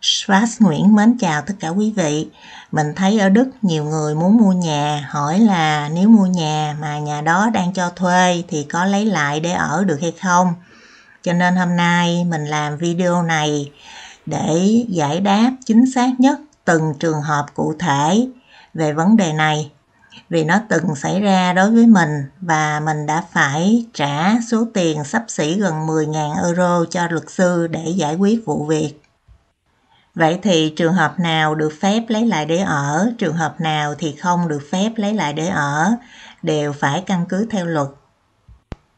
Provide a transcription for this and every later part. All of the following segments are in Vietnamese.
Schwarz Nguyễn mến chào tất cả quý vị. Mình thấy ở Đức nhiều người muốn mua nhà, hỏi là nếu mua nhà mà nhà đó đang cho thuê thì có lấy lại để ở được hay không. Cho nên hôm nay mình làm video này để giải đáp chính xác nhất từng trường hợp cụ thể về vấn đề này vì nó từng xảy ra đối với mình và mình đã phải trả số tiền sắp xỉ gần 10.000 euro cho luật sư để giải quyết vụ việc Vậy thì trường hợp nào được phép lấy lại để ở, trường hợp nào thì không được phép lấy lại để ở, đều phải căn cứ theo luật.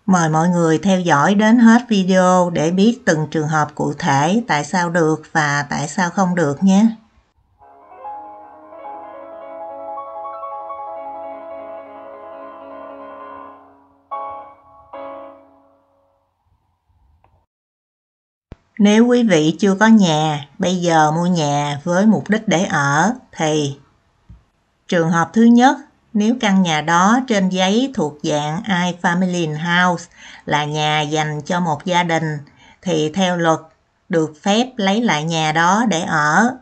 Mời mọi người theo dõi đến hết video để biết từng trường hợp cụ thể tại sao được và tại sao không được nhé. Nếu quý vị chưa có nhà, bây giờ mua nhà với mục đích để ở thì Trường hợp thứ nhất, nếu căn nhà đó trên giấy thuộc dạng I-Family House là nhà dành cho một gia đình thì theo luật được phép lấy lại nhà đó để ở.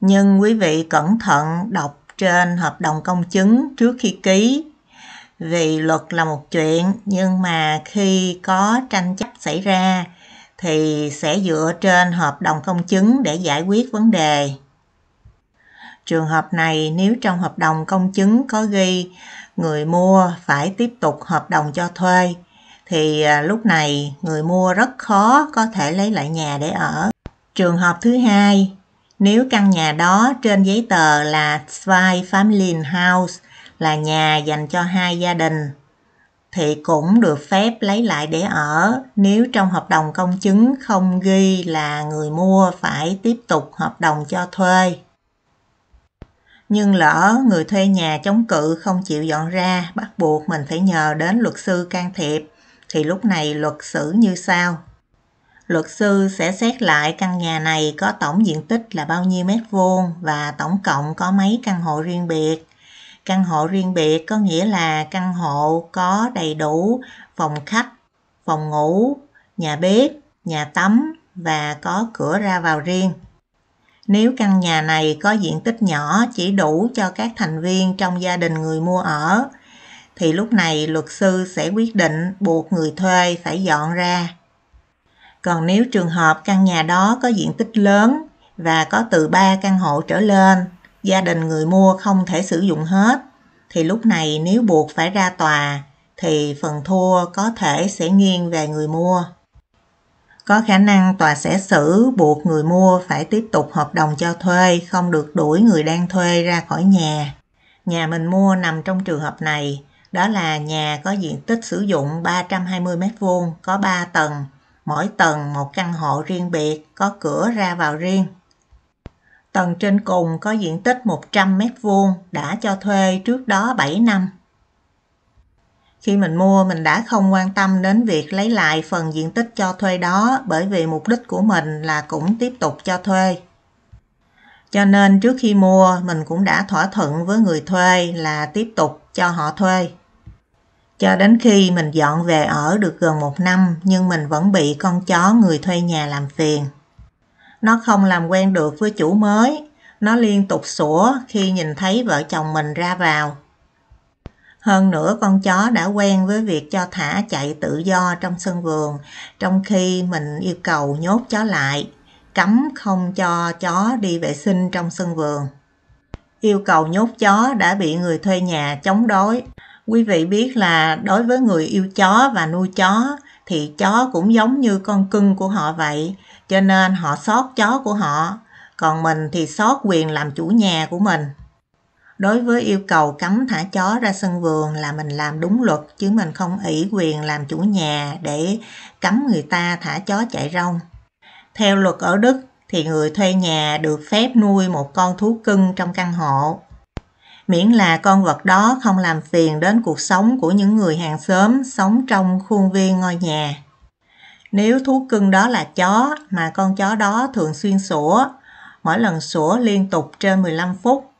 Nhưng quý vị cẩn thận đọc trên hợp đồng công chứng trước khi ký vì luật là một chuyện nhưng mà khi có tranh chấp xảy ra thì sẽ dựa trên hợp đồng công chứng để giải quyết vấn đề. Trường hợp này nếu trong hợp đồng công chứng có ghi người mua phải tiếp tục hợp đồng cho thuê thì à, lúc này người mua rất khó có thể lấy lại nhà để ở. Trường hợp thứ hai, nếu căn nhà đó trên giấy tờ là Zwei Family House là nhà dành cho hai gia đình thì cũng được phép lấy lại để ở nếu trong hợp đồng công chứng không ghi là người mua phải tiếp tục hợp đồng cho thuê. Nhưng lỡ người thuê nhà chống cự không chịu dọn ra, bắt buộc mình phải nhờ đến luật sư can thiệp, thì lúc này luật xử như sau. Luật sư sẽ xét lại căn nhà này có tổng diện tích là bao nhiêu mét vuông và tổng cộng có mấy căn hộ riêng biệt Căn hộ riêng biệt có nghĩa là căn hộ có đầy đủ phòng khách, phòng ngủ, nhà bếp, nhà tắm và có cửa ra vào riêng. Nếu căn nhà này có diện tích nhỏ chỉ đủ cho các thành viên trong gia đình người mua ở, thì lúc này luật sư sẽ quyết định buộc người thuê phải dọn ra. Còn nếu trường hợp căn nhà đó có diện tích lớn và có từ 3 căn hộ trở lên gia đình người mua không thể sử dụng hết, thì lúc này nếu buộc phải ra tòa, thì phần thua có thể sẽ nghiêng về người mua. Có khả năng tòa sẽ xử buộc người mua phải tiếp tục hợp đồng cho thuê, không được đuổi người đang thuê ra khỏi nhà. Nhà mình mua nằm trong trường hợp này, đó là nhà có diện tích sử dụng 320m2, có 3 tầng, mỗi tầng một căn hộ riêng biệt, có cửa ra vào riêng. Tầng trên cùng có diện tích 100 mét vuông đã cho thuê trước đó 7 năm. Khi mình mua mình đã không quan tâm đến việc lấy lại phần diện tích cho thuê đó bởi vì mục đích của mình là cũng tiếp tục cho thuê. Cho nên trước khi mua mình cũng đã thỏa thuận với người thuê là tiếp tục cho họ thuê. Cho đến khi mình dọn về ở được gần một năm nhưng mình vẫn bị con chó người thuê nhà làm phiền. Nó không làm quen được với chủ mới. Nó liên tục sủa khi nhìn thấy vợ chồng mình ra vào. Hơn nữa con chó đã quen với việc cho thả chạy tự do trong sân vườn, trong khi mình yêu cầu nhốt chó lại, cấm không cho chó đi vệ sinh trong sân vườn. Yêu cầu nhốt chó đã bị người thuê nhà chống đối. Quý vị biết là đối với người yêu chó và nuôi chó thì chó cũng giống như con cưng của họ vậy, cho nên họ sót chó của họ, còn mình thì sót quyền làm chủ nhà của mình. Đối với yêu cầu cấm thả chó ra sân vườn là mình làm đúng luật chứ mình không ỷ quyền làm chủ nhà để cấm người ta thả chó chạy rong. Theo luật ở Đức thì người thuê nhà được phép nuôi một con thú cưng trong căn hộ miễn là con vật đó không làm phiền đến cuộc sống của những người hàng xóm sống trong khuôn viên ngôi nhà. Nếu thú cưng đó là chó mà con chó đó thường xuyên sủa, mỗi lần sủa liên tục trên 15 phút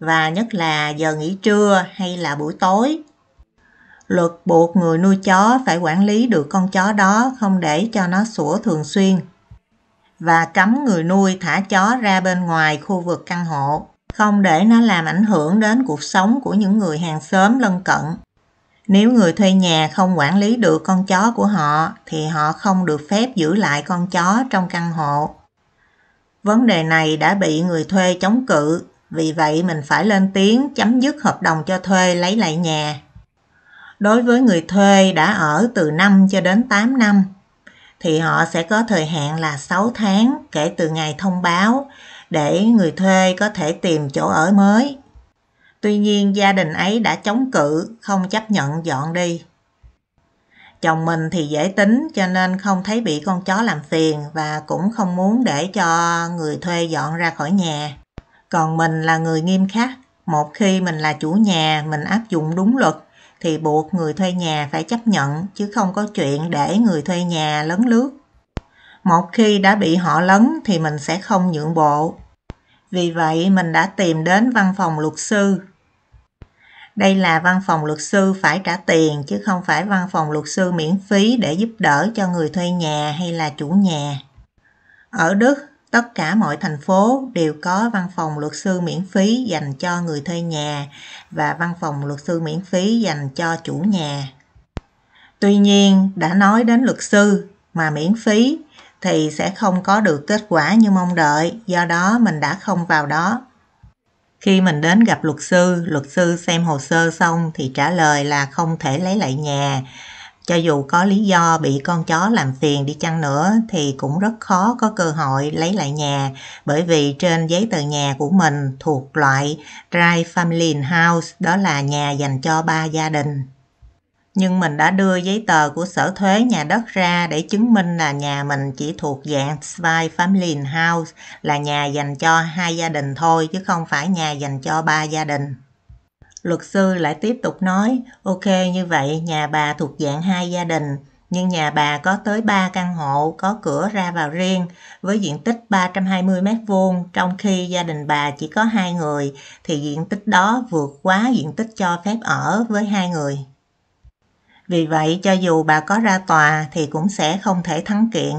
và nhất là giờ nghỉ trưa hay là buổi tối. Luật buộc người nuôi chó phải quản lý được con chó đó không để cho nó sủa thường xuyên và cấm người nuôi thả chó ra bên ngoài khu vực căn hộ không để nó làm ảnh hưởng đến cuộc sống của những người hàng xóm lân cận. Nếu người thuê nhà không quản lý được con chó của họ thì họ không được phép giữ lại con chó trong căn hộ. Vấn đề này đã bị người thuê chống cự, vì vậy mình phải lên tiếng chấm dứt hợp đồng cho thuê lấy lại nhà. Đối với người thuê đã ở từ 5 cho đến 8 năm thì họ sẽ có thời hạn là 6 tháng kể từ ngày thông báo để người thuê có thể tìm chỗ ở mới. Tuy nhiên gia đình ấy đã chống cự, không chấp nhận dọn đi. Chồng mình thì dễ tính cho nên không thấy bị con chó làm phiền và cũng không muốn để cho người thuê dọn ra khỏi nhà. Còn mình là người nghiêm khắc, một khi mình là chủ nhà, mình áp dụng đúng luật thì buộc người thuê nhà phải chấp nhận chứ không có chuyện để người thuê nhà lấn lướt. Một khi đã bị họ lấn thì mình sẽ không nhượng bộ. Vì vậy mình đã tìm đến văn phòng luật sư. Đây là văn phòng luật sư phải trả tiền chứ không phải văn phòng luật sư miễn phí để giúp đỡ cho người thuê nhà hay là chủ nhà. Ở Đức, tất cả mọi thành phố đều có văn phòng luật sư miễn phí dành cho người thuê nhà và văn phòng luật sư miễn phí dành cho chủ nhà. Tuy nhiên, đã nói đến luật sư mà miễn phí thì sẽ không có được kết quả như mong đợi, do đó mình đã không vào đó. Khi mình đến gặp luật sư, luật sư xem hồ sơ xong thì trả lời là không thể lấy lại nhà. Cho dù có lý do bị con chó làm phiền đi chăng nữa thì cũng rất khó có cơ hội lấy lại nhà bởi vì trên giấy tờ nhà của mình thuộc loại Dry Family House đó là nhà dành cho ba gia đình nhưng mình đã đưa giấy tờ của sở thuế nhà đất ra để chứng minh là nhà mình chỉ thuộc dạng Spy Family House là nhà dành cho hai gia đình thôi chứ không phải nhà dành cho ba gia đình. Luật sư lại tiếp tục nói, ok như vậy nhà bà thuộc dạng hai gia đình, nhưng nhà bà có tới 3 căn hộ có cửa ra vào riêng với diện tích 320 m vuông trong khi gia đình bà chỉ có hai người thì diện tích đó vượt quá diện tích cho phép ở với hai người. Vì vậy, cho dù bà có ra tòa thì cũng sẽ không thể thắng kiện.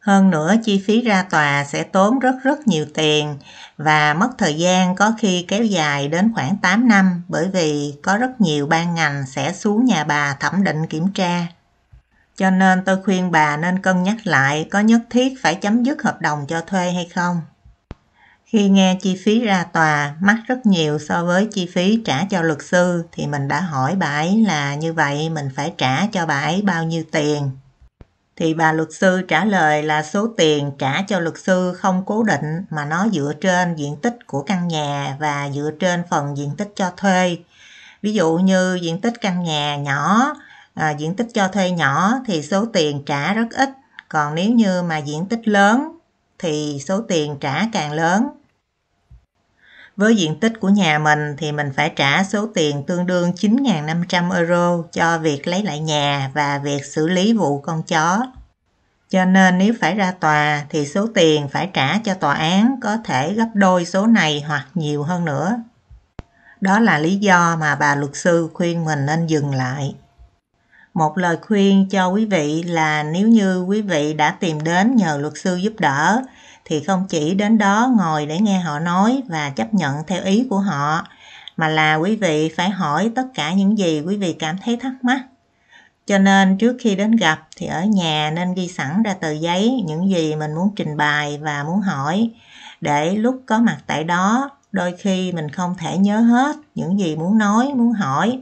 Hơn nữa, chi phí ra tòa sẽ tốn rất rất nhiều tiền và mất thời gian có khi kéo dài đến khoảng 8 năm bởi vì có rất nhiều ban ngành sẽ xuống nhà bà thẩm định kiểm tra. Cho nên tôi khuyên bà nên cân nhắc lại có nhất thiết phải chấm dứt hợp đồng cho thuê hay không khi nghe chi phí ra tòa mắc rất nhiều so với chi phí trả cho luật sư thì mình đã hỏi bà ấy là như vậy mình phải trả cho bà ấy bao nhiêu tiền thì bà luật sư trả lời là số tiền trả cho luật sư không cố định mà nó dựa trên diện tích của căn nhà và dựa trên phần diện tích cho thuê ví dụ như diện tích căn nhà nhỏ à, diện tích cho thuê nhỏ thì số tiền trả rất ít còn nếu như mà diện tích lớn thì số tiền trả càng lớn với diện tích của nhà mình thì mình phải trả số tiền tương đương 9.500 euro cho việc lấy lại nhà và việc xử lý vụ con chó. Cho nên nếu phải ra tòa thì số tiền phải trả cho tòa án có thể gấp đôi số này hoặc nhiều hơn nữa. Đó là lý do mà bà luật sư khuyên mình nên dừng lại. Một lời khuyên cho quý vị là nếu như quý vị đã tìm đến nhờ luật sư giúp đỡ thì không chỉ đến đó ngồi để nghe họ nói và chấp nhận theo ý của họ mà là quý vị phải hỏi tất cả những gì quý vị cảm thấy thắc mắc cho nên trước khi đến gặp thì ở nhà nên ghi sẵn ra tờ giấy những gì mình muốn trình bày và muốn hỏi để lúc có mặt tại đó đôi khi mình không thể nhớ hết những gì muốn nói muốn hỏi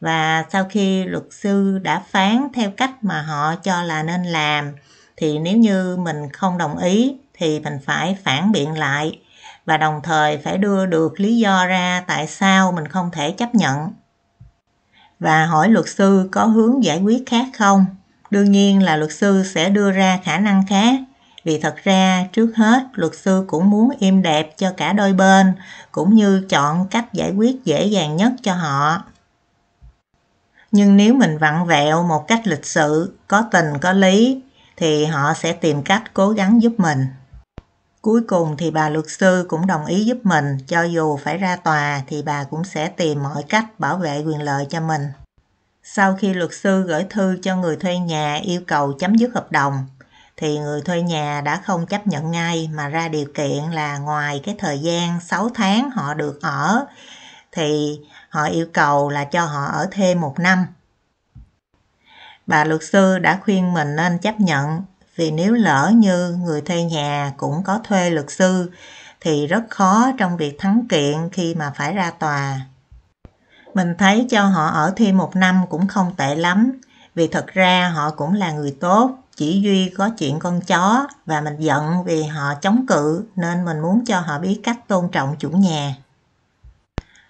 và sau khi luật sư đã phán theo cách mà họ cho là nên làm thì nếu như mình không đồng ý thì mình phải phản biện lại và đồng thời phải đưa được lý do ra tại sao mình không thể chấp nhận. Và hỏi luật sư có hướng giải quyết khác không? Đương nhiên là luật sư sẽ đưa ra khả năng khác vì thật ra trước hết luật sư cũng muốn im đẹp cho cả đôi bên cũng như chọn cách giải quyết dễ dàng nhất cho họ nhưng nếu mình vặn vẹo một cách lịch sự có tình có lý thì họ sẽ tìm cách cố gắng giúp mình Cuối cùng thì bà luật sư cũng đồng ý giúp mình, cho dù phải ra tòa thì bà cũng sẽ tìm mọi cách bảo vệ quyền lợi cho mình. Sau khi luật sư gửi thư cho người thuê nhà yêu cầu chấm dứt hợp đồng, thì người thuê nhà đã không chấp nhận ngay mà ra điều kiện là ngoài cái thời gian 6 tháng họ được ở thì họ yêu cầu là cho họ ở thêm một năm. Bà luật sư đã khuyên mình nên chấp nhận vì nếu lỡ như người thuê nhà cũng có thuê luật sư thì rất khó trong việc thắng kiện khi mà phải ra tòa. Mình thấy cho họ ở thêm một năm cũng không tệ lắm, vì thật ra họ cũng là người tốt, chỉ duy có chuyện con chó và mình giận vì họ chống cự nên mình muốn cho họ biết cách tôn trọng chủ nhà.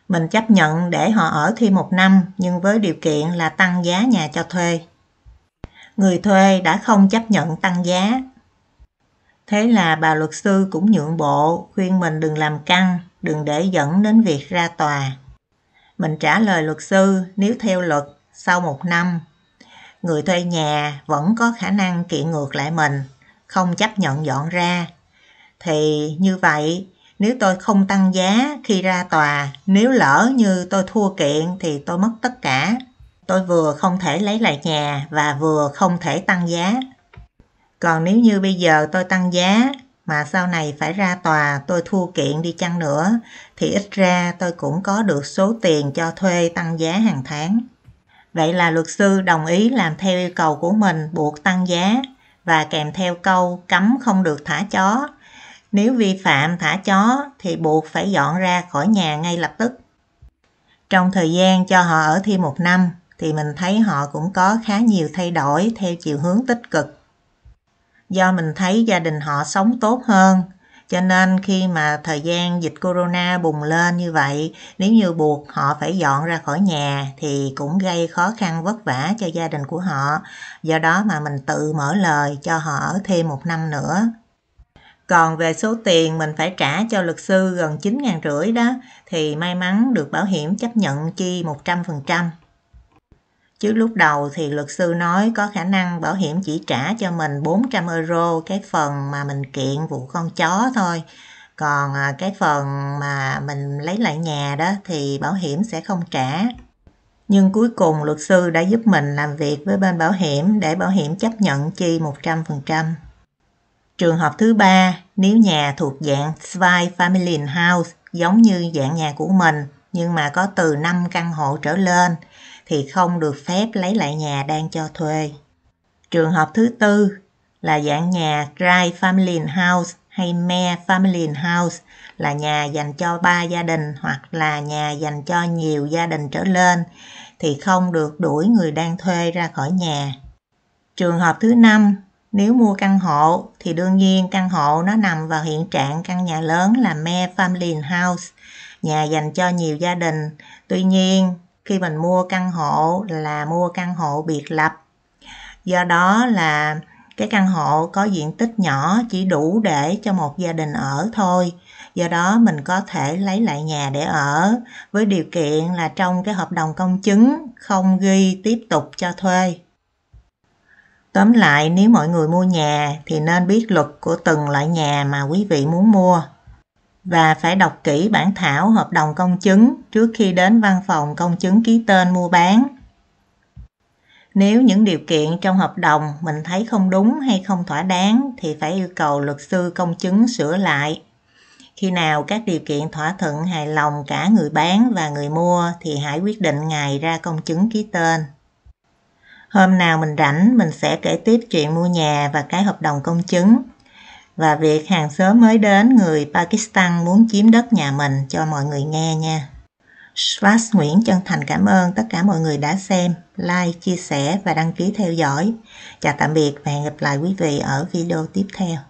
Mình chấp nhận để họ ở thêm một năm nhưng với điều kiện là tăng giá nhà cho thuê người thuê đã không chấp nhận tăng giá. Thế là bà luật sư cũng nhượng bộ, khuyên mình đừng làm căng, đừng để dẫn đến việc ra tòa. Mình trả lời luật sư nếu theo luật, sau một năm, người thuê nhà vẫn có khả năng kiện ngược lại mình, không chấp nhận dọn ra. Thì như vậy, nếu tôi không tăng giá khi ra tòa, nếu lỡ như tôi thua kiện thì tôi mất tất cả tôi vừa không thể lấy lại nhà và vừa không thể tăng giá. Còn nếu như bây giờ tôi tăng giá mà sau này phải ra tòa tôi thua kiện đi chăng nữa thì ít ra tôi cũng có được số tiền cho thuê tăng giá hàng tháng. Vậy là luật sư đồng ý làm theo yêu cầu của mình buộc tăng giá và kèm theo câu cấm không được thả chó. Nếu vi phạm thả chó thì buộc phải dọn ra khỏi nhà ngay lập tức. Trong thời gian cho họ ở thêm một năm, thì mình thấy họ cũng có khá nhiều thay đổi theo chiều hướng tích cực. Do mình thấy gia đình họ sống tốt hơn, cho nên khi mà thời gian dịch corona bùng lên như vậy, nếu như buộc họ phải dọn ra khỏi nhà thì cũng gây khó khăn vất vả cho gia đình của họ. Do đó mà mình tự mở lời cho họ ở thêm một năm nữa. Còn về số tiền mình phải trả cho luật sư gần 9 ngàn rưỡi đó thì may mắn được bảo hiểm chấp nhận chi 100%. Chứ lúc đầu thì luật sư nói có khả năng bảo hiểm chỉ trả cho mình 400 euro cái phần mà mình kiện vụ con chó thôi. Còn à, cái phần mà mình lấy lại nhà đó thì bảo hiểm sẽ không trả. Nhưng cuối cùng luật sư đã giúp mình làm việc với bên bảo hiểm để bảo hiểm chấp nhận chi 100%. Trường hợp thứ ba, nếu nhà thuộc dạng Zwei Familien House giống như dạng nhà của mình nhưng mà có từ 5 căn hộ trở lên thì không được phép lấy lại nhà đang cho thuê. Trường hợp thứ tư là dạng nhà Dry Family House hay Me Family House là nhà dành cho ba gia đình hoặc là nhà dành cho nhiều gia đình trở lên thì không được đuổi người đang thuê ra khỏi nhà. Trường hợp thứ năm, nếu mua căn hộ thì đương nhiên căn hộ nó nằm vào hiện trạng căn nhà lớn là Me Family House, nhà dành cho nhiều gia đình. Tuy nhiên, khi mình mua căn hộ là mua căn hộ biệt lập do đó là cái căn hộ có diện tích nhỏ chỉ đủ để cho một gia đình ở thôi do đó mình có thể lấy lại nhà để ở với điều kiện là trong cái hợp đồng công chứng không ghi tiếp tục cho thuê tóm lại nếu mọi người mua nhà thì nên biết luật của từng loại nhà mà quý vị muốn mua và phải đọc kỹ bản thảo hợp đồng công chứng trước khi đến văn phòng công chứng ký tên mua bán. Nếu những điều kiện trong hợp đồng mình thấy không đúng hay không thỏa đáng thì phải yêu cầu luật sư công chứng sửa lại. Khi nào các điều kiện thỏa thuận hài lòng cả người bán và người mua thì hãy quyết định ngày ra công chứng ký tên. Hôm nào mình rảnh mình sẽ kể tiếp chuyện mua nhà và cái hợp đồng công chứng và việc hàng xóm mới đến người Pakistan muốn chiếm đất nhà mình cho mọi người nghe nha. Schwartz Nguyễn chân thành cảm ơn tất cả mọi người đã xem, like, chia sẻ và đăng ký theo dõi. Chào tạm biệt và hẹn gặp lại quý vị ở video tiếp theo.